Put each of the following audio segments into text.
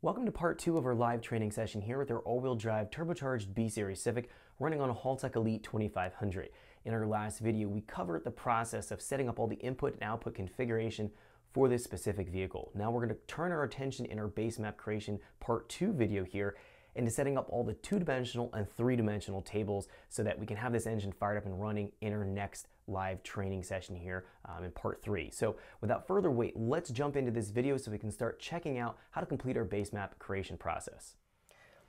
Welcome to part two of our live training session here with our all-wheel drive turbocharged B-Series Civic running on a Haltech Elite 2500. In our last video, we covered the process of setting up all the input and output configuration for this specific vehicle. Now we're gonna turn our attention in our base map creation part two video here into setting up all the two-dimensional and three-dimensional tables so that we can have this engine fired up and running in our next live training session here um, in part three. So without further wait, let's jump into this video so we can start checking out how to complete our base map creation process.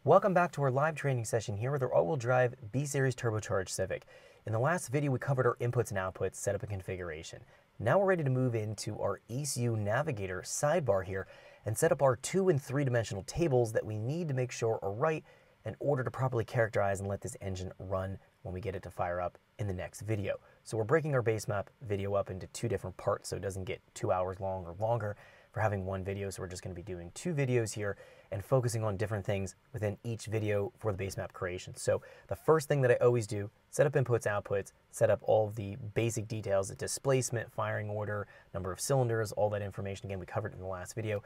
Welcome back to our live training session here with our all-wheel drive B-Series turbocharged Civic. In the last video, we covered our inputs and outputs, setup and configuration. Now we're ready to move into our ECU Navigator sidebar here and set up our two and three dimensional tables that we need to make sure are right in order to properly characterize and let this engine run when we get it to fire up in the next video. So we're breaking our base map video up into two different parts so it doesn't get two hours long or longer for having one video. So we're just going to be doing two videos here and focusing on different things within each video for the base map creation. So the first thing that I always do, set up inputs, outputs, set up all the basic details, the displacement, firing order, number of cylinders, all that information. Again, we covered in the last video.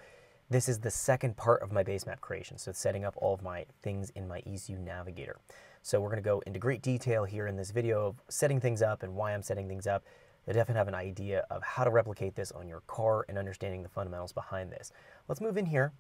This is the second part of my base map creation. So setting up all of my things in my ECU navigator. So we're gonna go into great detail here in this video of setting things up and why I'm setting things up they definitely have an idea of how to replicate this on your car and understanding the fundamentals behind this. Let's move in here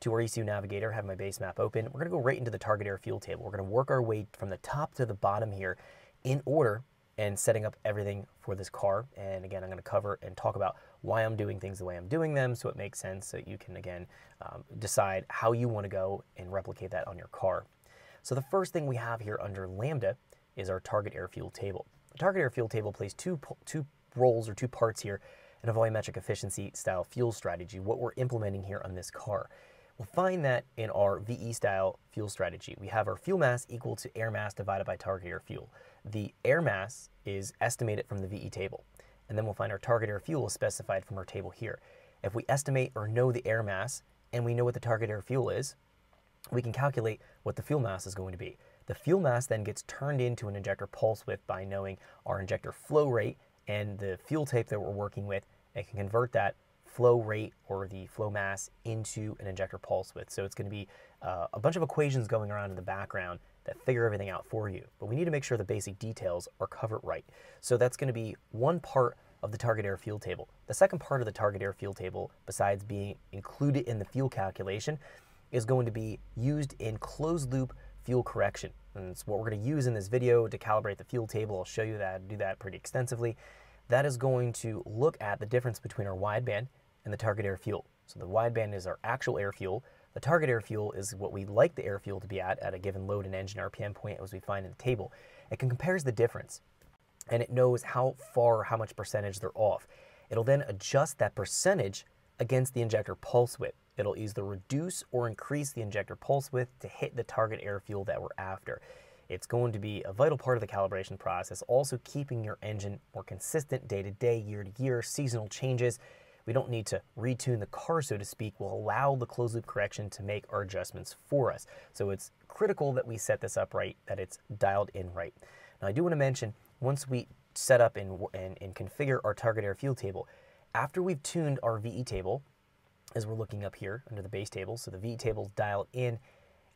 to our ECU Navigator, have my base map open. We're gonna go right into the target air fuel table. We're gonna work our way from the top to the bottom here in order and setting up everything for this car. And again, I'm gonna cover and talk about why I'm doing things the way I'm doing them so it makes sense so you can, again, um, decide how you wanna go and replicate that on your car. So the first thing we have here under Lambda is our target air fuel table. The target air fuel table plays two, two roles or two parts here in a volumetric efficiency style fuel strategy, what we're implementing here on this car. We'll find that in our VE style fuel strategy. We have our fuel mass equal to air mass divided by target air fuel. The air mass is estimated from the VE table. And then we'll find our target air fuel specified from our table here. If we estimate or know the air mass and we know what the target air fuel is, we can calculate what the fuel mass is going to be. The fuel mass then gets turned into an injector pulse width by knowing our injector flow rate and the fuel tape that we're working with and can convert that flow rate or the flow mass into an injector pulse width. So it's going to be uh, a bunch of equations going around in the background that figure everything out for you. But we need to make sure the basic details are covered right. So that's going to be one part of the target air fuel table. The second part of the target air fuel table, besides being included in the fuel calculation, is going to be used in closed loop fuel correction. And it's what we're gonna use in this video to calibrate the fuel table. I'll show you that, do that pretty extensively. That is going to look at the difference between our wideband and the target air fuel. So the wideband is our actual air fuel. The target air fuel is what we like the air fuel to be at at a given load and engine RPM point as we find in the table. It can compares the difference and it knows how far, how much percentage they're off. It'll then adjust that percentage against the injector pulse width. It'll either reduce or increase the injector pulse width to hit the target air fuel that we're after. It's going to be a vital part of the calibration process, also keeping your engine more consistent day to day, year to year, seasonal changes. We don't need to retune the car, so to speak. will allow the closed loop correction to make our adjustments for us. So it's critical that we set this up right, that it's dialed in right. Now, I do want to mention once we set up and, and, and configure our target air fuel table, after we've tuned our VE table, as we're looking up here under the base table, so the VE tables dialed in,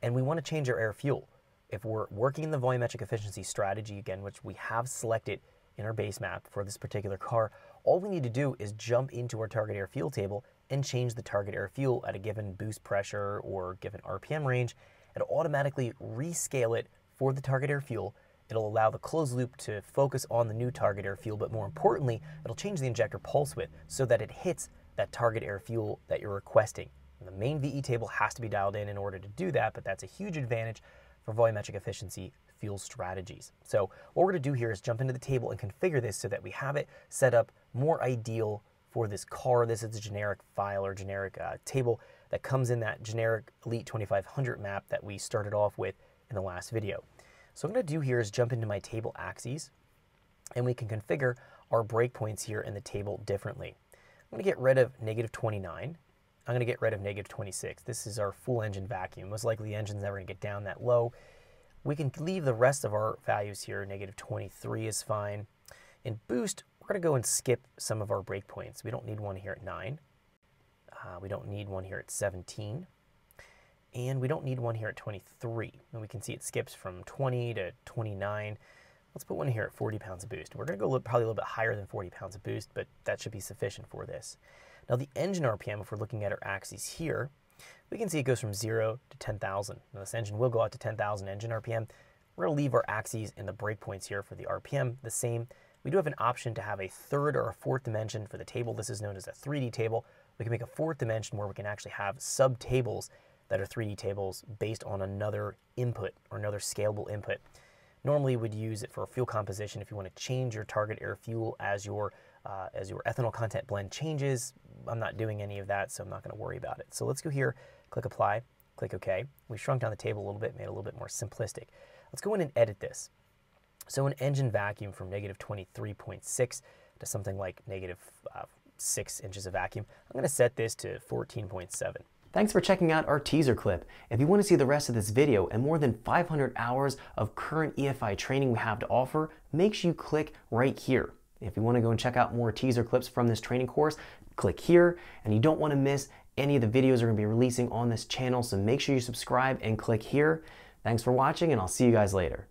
and we want to change our air fuel. If we're working in the volumetric efficiency strategy again, which we have selected in our base map for this particular car, all we need to do is jump into our target air fuel table and change the target air fuel at a given boost pressure or given RPM range and automatically rescale it for the target air fuel It'll allow the closed loop to focus on the new target air fuel, but more importantly, it'll change the injector pulse width so that it hits that target air fuel that you're requesting. And the main VE table has to be dialed in in order to do that, but that's a huge advantage for volumetric efficiency fuel strategies. So what we're gonna do here is jump into the table and configure this so that we have it set up more ideal for this car. This is a generic file or generic uh, table that comes in that generic Elite 2500 map that we started off with in the last video. So I'm gonna do here is jump into my table axes and we can configure our breakpoints here in the table differently. I'm gonna get rid of negative 29. I'm gonna get rid of negative 26. This is our full engine vacuum. Most likely the engine's never gonna get down that low. We can leave the rest of our values here. Negative 23 is fine. In boost, we're gonna go and skip some of our breakpoints. We don't need one here at nine. Uh, we don't need one here at 17 and we don't need one here at 23. And we can see it skips from 20 to 29. Let's put one here at 40 pounds of boost. We're gonna go probably a little bit higher than 40 pounds of boost, but that should be sufficient for this. Now the engine RPM, if we're looking at our axes here, we can see it goes from zero to 10,000. Now this engine will go out to 10,000 engine RPM. We're gonna leave our axes and the breakpoints here for the RPM the same. We do have an option to have a third or a fourth dimension for the table. This is known as a 3D table. We can make a fourth dimension where we can actually have sub-tables that are 3D tables based on another input or another scalable input. Normally, we'd use it for fuel composition if you want to change your target air fuel as your uh, as your ethanol content blend changes. I'm not doing any of that, so I'm not going to worry about it. So let's go here, click Apply, click OK. We shrunk down the table a little bit, made it a little bit more simplistic. Let's go in and edit this. So an engine vacuum from negative 23.6 to something like negative, uh, 6 inches of vacuum. I'm going to set this to 14.7. Thanks for checking out our teaser clip. If you want to see the rest of this video and more than 500 hours of current EFI training we have to offer, make sure you click right here. If you want to go and check out more teaser clips from this training course, click here. And you don't want to miss any of the videos we're going to be releasing on this channel, so make sure you subscribe and click here. Thanks for watching, and I'll see you guys later.